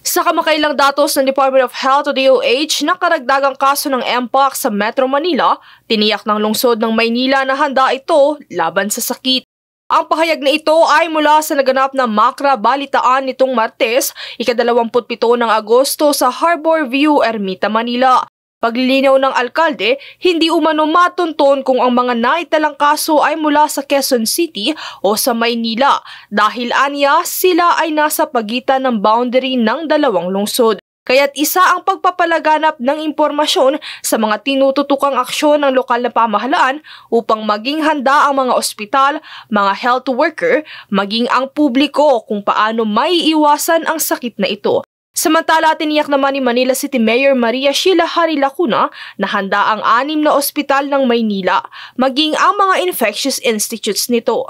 Sa kamakailang datos ng Department of Health o DOH na karagdagang kaso ng MPOX sa Metro Manila, tiniyak ng lungsod ng Maynila na handa ito laban sa sakit. Ang pahayag na ito ay mula sa naganap na makra balitaan nitong Martes, ika-27 ng Agosto sa Harbor View, Ermita, Manila. Paglinaw ng alkalde, hindi umano matunton kung ang mga naitalang kaso ay mula sa Quezon City o sa Maynila dahil anya sila ay nasa pagitan ng boundary ng dalawang lungsod. Kaya't isa ang pagpapalaganap ng impormasyon sa mga tinututukang aksyon ng lokal na pamahalaan upang maging handa ang mga ospital, mga health worker, maging ang publiko kung paano maiiwasan ang sakit na ito. Samantala, tiniyak naman ni Manila City Mayor Maria Sheila Hari Lacuna na handa ang anim na ospital ng Maynila, maging ang mga infectious institutes nito.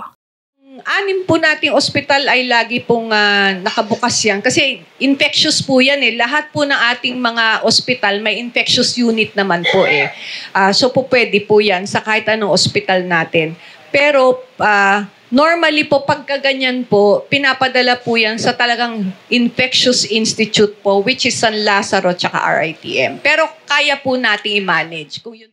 Anim po nating ospital ay lagi pong uh, nakabukas yan kasi infectious po yan eh. Lahat po ng ating mga ospital may infectious unit naman po eh. Uh, so po pwede po yan sa kahit anong ospital natin. Pero uh, Normally po, pagka ganyan po, pinapadala po yan sa talagang infectious institute po, which is San Lazaro tsaka RITM. Pero kaya po natin i-manage. Kung yun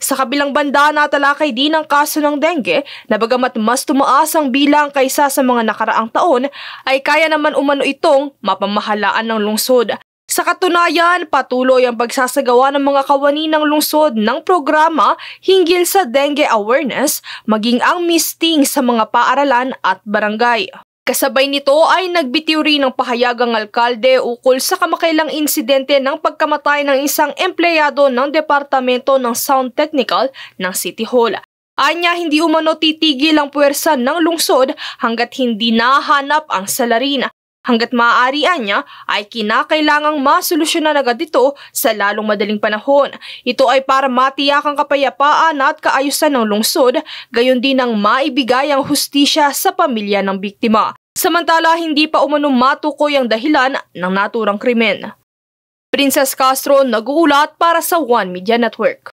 sa kabilang banda, natalakay din ang kaso ng dengue na bagamat mas tumaas ang bilang kaysa sa mga nakaraang taon, ay kaya naman umano itong mapamahalaan ng lungsod sa katunayan, patuloy ang pagsasagawa ng mga kawani ng lungsod ng programa hinggil sa dengue awareness maging ang misting sa mga paaralan at barangay. Kasabay nito ay nagbitiw rin ng pahayag ang alkalde ukol sa kamakailang insidente ng pagkamatay ng isang empleyado ng Departamento ng Sound Technical ng City Hall. Anya hindi umano titigil ang puwersa ng lungsod hanggat hindi nahanap ang salarin. Hanggat maaari niya ay kinakailangang masolusyonan agad ito sa lalong madaling panahon. Ito ay para matiyak ang kapayapaan at kaayusan ng lungsod, gayon din ang maibigay ang hustisya sa pamilya ng biktima. Samantala hindi pa umano matukoy ang dahilan ng naturang krimen. Princess Castro nag-uulat para sa One Media Network.